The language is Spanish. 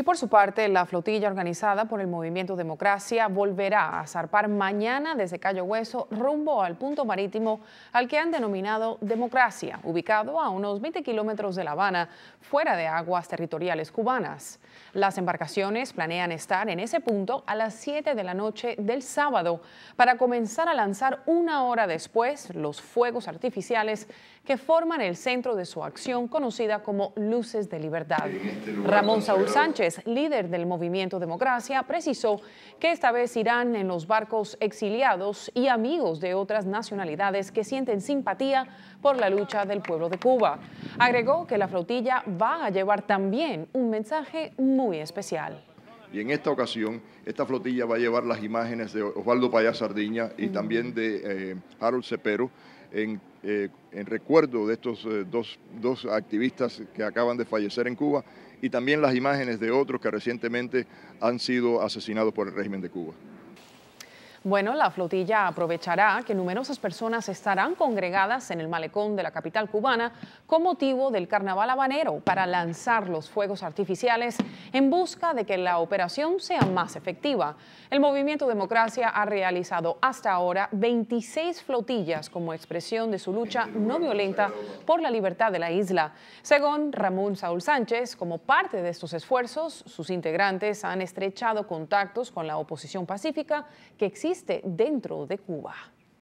Y por su parte, la flotilla organizada por el Movimiento Democracia volverá a zarpar mañana desde Cayo Hueso rumbo al punto marítimo al que han denominado Democracia, ubicado a unos 20 kilómetros de La Habana, fuera de aguas territoriales cubanas. Las embarcaciones planean estar en ese punto a las 7 de la noche del sábado para comenzar a lanzar una hora después los fuegos artificiales que forman el centro de su acción conocida como Luces de Libertad. Este Ramón Saúl Sánchez líder del movimiento Democracia, precisó que esta vez irán en los barcos exiliados y amigos de otras nacionalidades que sienten simpatía por la lucha del pueblo de Cuba. Agregó que la flotilla va a llevar también un mensaje muy especial. Y en esta ocasión, esta flotilla va a llevar las imágenes de Osvaldo Payá Sardiña y también de eh, Harold Cepero eh, en, recuerdo de estos eh, dos, activistas que acaban de fallecer en Cuba y también las imágenes de otros que recientemente han sido asesinados por el régimen de Cuba. Bueno, la flotilla aprovechará que numerosas personas estarán congregadas en el malecón de la capital cubana con motivo del carnaval habanero para lanzar los fuegos artificiales en busca de que la operación sea más efectiva. El movimiento Democracia ha realizado hasta ahora 26 flotillas como expresión de su lucha no violenta por la libertad de la isla. Según Ramón Saúl Sánchez, como parte de estos esfuerzos, sus integrantes han estrechado contactos con la oposición pacífica que existe dentro de Cuba.